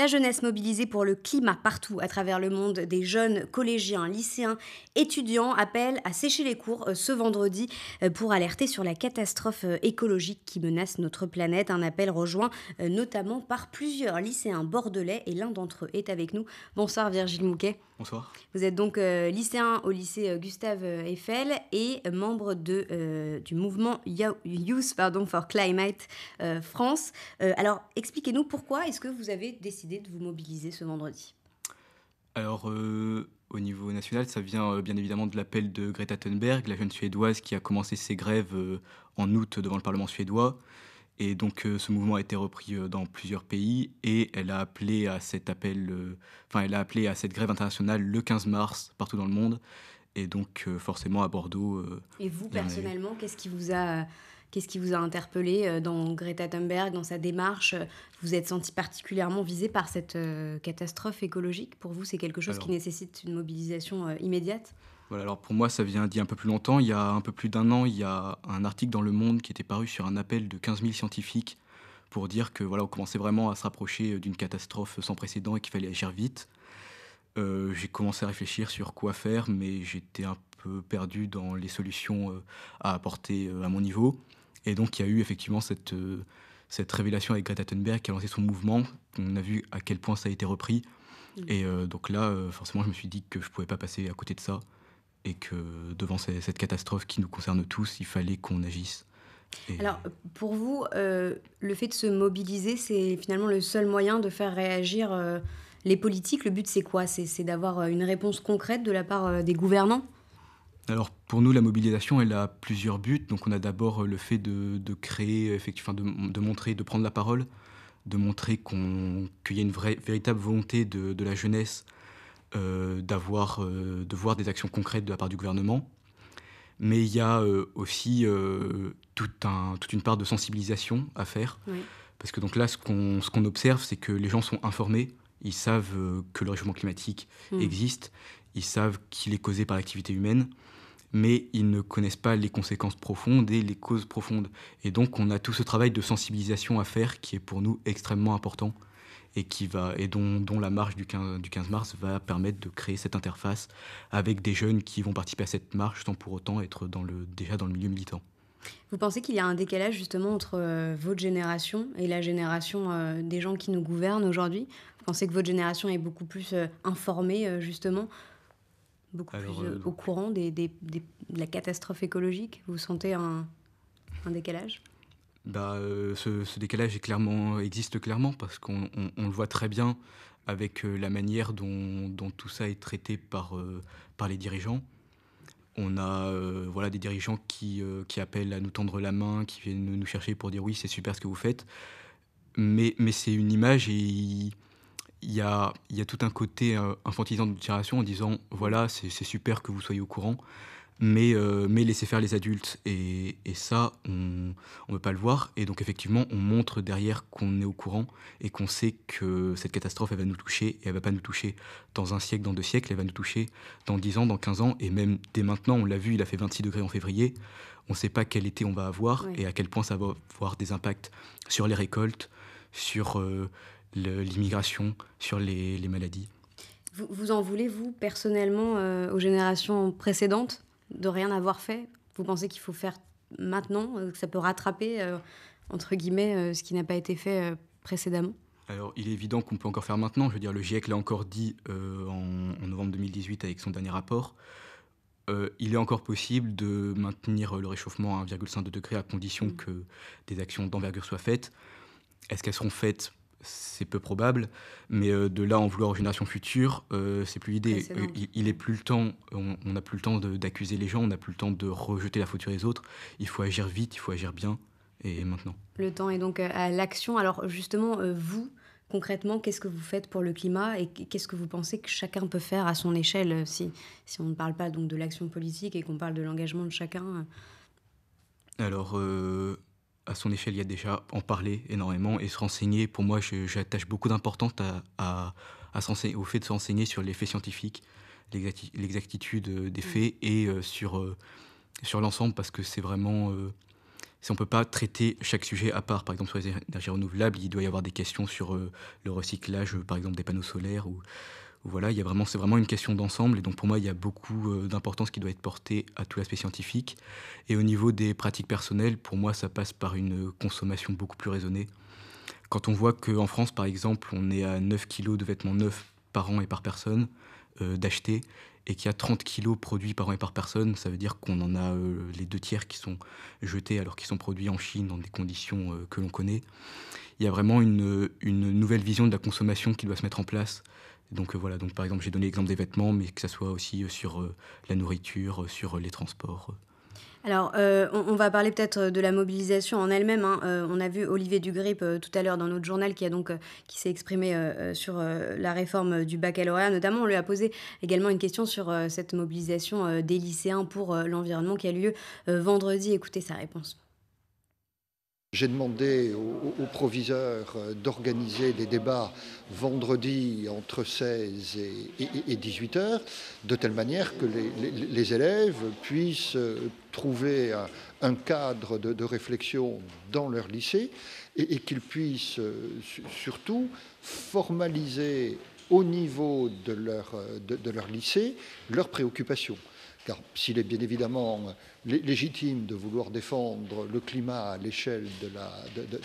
La jeunesse mobilisée pour le climat partout à travers le monde, des jeunes collégiens, lycéens, étudiants, appellent à sécher les cours euh, ce vendredi euh, pour alerter sur la catastrophe euh, écologique qui menace notre planète. Un appel rejoint notamment par plusieurs lycéens bordelais et l'un d'entre eux est avec nous. Bonsoir Virgile Mouquet. Bonsoir. Vous êtes donc lycéen au lycée Gustave Eiffel et membre de, du mouvement Youth for Climate France. alors expliquez-nous pourquoi est-ce que vous avez décidé de vous mobiliser ce vendredi Alors, euh, au niveau national, ça vient euh, bien évidemment de l'appel de Greta Thunberg, la jeune Suédoise qui a commencé ses grèves euh, en août devant le Parlement suédois. Et donc ce mouvement a été repris dans plusieurs pays et elle a appelé à cet appel, enfin elle a appelé à cette grève internationale le 15 mars partout dans le monde. Et donc, euh, forcément, à Bordeaux. Euh, et vous, personnellement, qu'est-ce qui vous a. Qu'est-ce qui vous a interpellé euh, dans Greta Thunberg, dans sa démarche Vous êtes senti particulièrement visé par cette catastrophe écologique Pour vous, c'est quelque chose qui nécessite une mobilisation immédiate voilà, alors pour moi, ça vient d'il y a un peu plus longtemps. Il y a un peu plus d'un an, il y a un article dans Le Monde qui était paru sur un appel de 15 000 scientifiques pour dire que voilà, on commençait vraiment à se rapprocher d'une catastrophe sans précédent et qu'il fallait agir vite. Euh, j'ai commencé à réfléchir sur quoi faire, mais j'étais un peu perdu dans les solutions euh, à apporter euh, à mon niveau. Et donc, il y a eu effectivement cette, cette révélation avec Greta Thunberg qui a lancé son mouvement. On a vu à quel point ça a été repris. Mm. Et donc là, forcément, je me suis dit que je ne pouvais pas passer à côté de ça et que devant cette catastrophe qui nous concerne tous, il fallait qu'on agisse. Alors, pour vous, le fait de se mobiliser, c'est finalement le seul moyen de faire réagir les politiques, le but c'est quoi C'est d'avoir euh, une réponse concrète de la part euh, des gouvernants alors pour nous, la mobilisation, elle a plusieurs buts. Donc on a d'abord euh, le fait de, créer, effectivement, de, montrer, de prendre la parole, de montrer qu'il y a une vraie, véritable volonté de, la jeunesse d'avoir, de voir des actions concrètes de la part du gouvernement. Mais il y a aussi toute une part de sensibilisation à faire. Parce que donc là, ce qu'on observe, c'est que les gens sont informés, ils savent euh, que le réchauffement climatique hmm. existe, ils savent qu'il est causé par l'activité humaine, mais ils ne connaissent pas les conséquences profondes et les causes profondes. Et donc on a tout ce travail de sensibilisation à faire qui est pour nous extrêmement important et, qui va, et dont, la marche du 15, du 15 mars va permettre de créer cette interface avec des jeunes qui vont participer à cette marche sans pour autant être dans le, déjà dans le milieu militant. Vous pensez qu'il y a un décalage justement entre euh, votre génération et la génération euh, des gens qui nous gouvernent aujourd'hui pensez que votre génération est beaucoup plus euh, informée, euh, justement, beaucoup plus euh, au courant des, de la catastrophe écologique Vous sentez un, décalage bah, ce, décalage clairement, existe clairement parce qu'on le voit très bien avec la manière dont, tout ça est traité par, par les dirigeants. On a voilà, des dirigeants qui, qui, appellent à nous tendre la main, qui viennent nous chercher pour dire oui, c'est super ce que vous faites. Mais, mais c'est une image et il y a, y a, tout un côté euh, infantilisant de en disant voilà, c'est super que vous soyez au courant, mais, euh, mais laissez faire les adultes. Et, et ça, on ne veut pas le voir. Et donc, effectivement, on montre derrière qu'on est au courant et qu'on sait que cette catastrophe, elle va nous toucher. Et elle va pas nous toucher dans un siècle, dans deux siècles, elle va nous toucher dans dix ans, dans quinze ans. Et même dès maintenant, on l'a vu, il a fait 26 degrés en février. On ne sait pas quel été on va avoir et à quel point ça va avoir des impacts sur les récoltes, sur. Euh, l'immigration, sur les, maladies. Vous, en voulez, vous, personnellement, euh, aux générations précédentes, de rien avoir fait Vous pensez qu'il faut faire maintenant, euh, que ça peut rattraper, euh, entre guillemets, ce qui n'a pas été fait précédemment alors, il est évident qu'on peut encore faire maintenant. Je veux dire, le GIEC l'a encore dit en, novembre 2018 avec son dernier rapport. il est encore possible de maintenir le réchauffement à 1,5 degré à condition mm. que des actions d'envergure soient faites. Est-ce qu'elles seront faites c'est peu probable, mais euh, de là en vouloir aux générations futures, euh, c'est plus l'idée. Euh, il, est plus le temps, on n'a plus le temps d'accuser les gens, on n'a plus le temps de rejeter la faute sur les autres. Il faut agir vite, il faut agir bien, et, maintenant. Le temps est donc à l'action. Alors justement, vous, concrètement, qu'est-ce que vous faites pour le climat et qu'est-ce que vous pensez que chacun peut faire à son échelle, si, si on ne parle pas donc de l'action politique et qu'on parle de l'engagement de chacun Alors à son échelle, il y a déjà en parler énormément et se renseigner. Pour moi, j'attache beaucoup d'importance au fait de se renseigner sur les faits scientifiques, l'exactitude euh, des mm. faits et euh, sur, euh, sur l'ensemble parce que c'est vraiment. si on ne peut pas traiter chaque sujet à part, par exemple sur les énergies renouvelables, il doit y avoir des questions sur le recyclage, par exemple, des panneaux solaires ou voilà, il y a vraiment, c'est vraiment une question d'ensemble. Et donc pour moi, il y a beaucoup euh, d'importance qui doit être portée à tout l'aspect scientifique. Et au niveau des pratiques personnelles, pour moi, ça passe par une consommation beaucoup plus raisonnée. Quand on voit qu'en France, par exemple, on est à 9 kilos de vêtements neufs par an et par personne euh, d'acheter, et qu'il y a 30 kilos produits par an et par personne, ça veut dire qu'on en a euh, les deux tiers qui sont jetés alors qu'ils sont produits en Chine dans des conditions euh, que l'on connaît. Il y a vraiment euh, une, nouvelle vision de la consommation qui doit se mettre en place. Donc voilà, par exemple j'ai donné l'exemple des vêtements, mais que ça soit aussi sur la nourriture, sur les transports. Alors, euh, on, va parler peut-être de la mobilisation en elle-même. Hein. Euh, on a vu Olivier Dugrip euh, tout à l'heure dans notre journal qui qui s'est exprimé sur la réforme du baccalauréat. Notamment, on lui a posé également une question sur cette mobilisation des lycéens pour l'environnement qui a lieu vendredi. Écoutez sa réponse. J'ai demandé aux proviseurs euh, d'organiser des débats vendredi entre 16 et, 18 heures, de telle manière que les, élèves puissent euh, trouver un, cadre de, réflexion dans leur lycée et, qu'ils puissent euh, surtout formaliser au niveau de leur, de leur lycée leurs préoccupations car s'il est bien évidemment légitime de vouloir défendre le climat à l'échelle de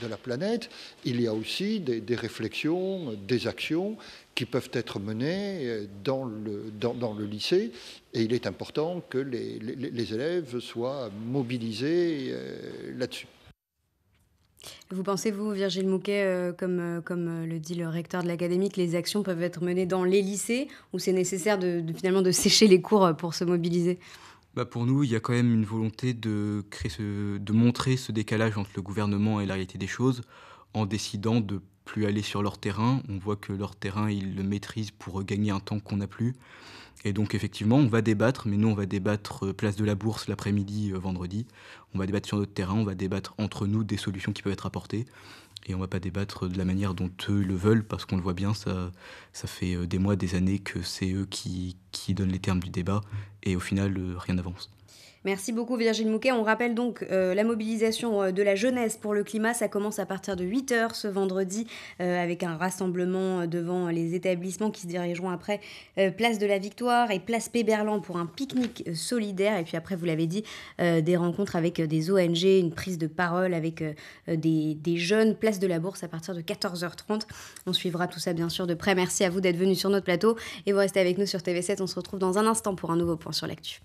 la, planète, il y a aussi des, réflexions, des actions qui peuvent être menées euh, dans le, lycée. Et il est important que les élèves soient mobilisés euh, là-dessus. Vous pensez, vous, Virgile Mouquet, euh, comme, euh, euh, le dit le recteur de l'académie, que les actions peuvent être menées dans les lycées ou c'est nécessaire de, finalement de sécher les cours pour se mobiliser bah, pour nous, il y a quand même une volonté de, créer de montrer ce décalage entre le gouvernement et la réalité des choses en décidant de plus aller sur leur terrain. On voit que leur terrain, ils le maîtrisent pour gagner un temps qu'on n'a plus. Et donc effectivement, on va débattre, mais nous on va débattre euh, place de la Bourse l'après-midi euh, vendredi. On va débattre sur notre terrain, on va débattre entre nous des solutions qui peuvent être apportées. Et on va pas débattre de la manière dont eux le veulent, parce qu'on le voit bien, ça, ça fait euh, des mois, des années que c'est eux qui, qui donnent les termes du débat, et au final, rien n'avance. Merci beaucoup Virginie Mouquet. On rappelle donc euh, la mobilisation euh, de la jeunesse pour le climat. Ça commence à partir de 8h ce vendredi euh, avec un rassemblement devant les établissements qui se dirigeront après Place de la Victoire et Place Péberlan pour un pique-nique solidaire. Et puis après, vous l'avez dit, des rencontres avec des ONG, une prise de parole avec des, des, jeunes. Place de la Bourse à partir de 14h30. On suivra tout ça bien sûr de près. Merci à vous d'être venu sur notre plateau et vous restez avec nous sur TV7. On se retrouve dans un instant pour un nouveau point sur l'actu.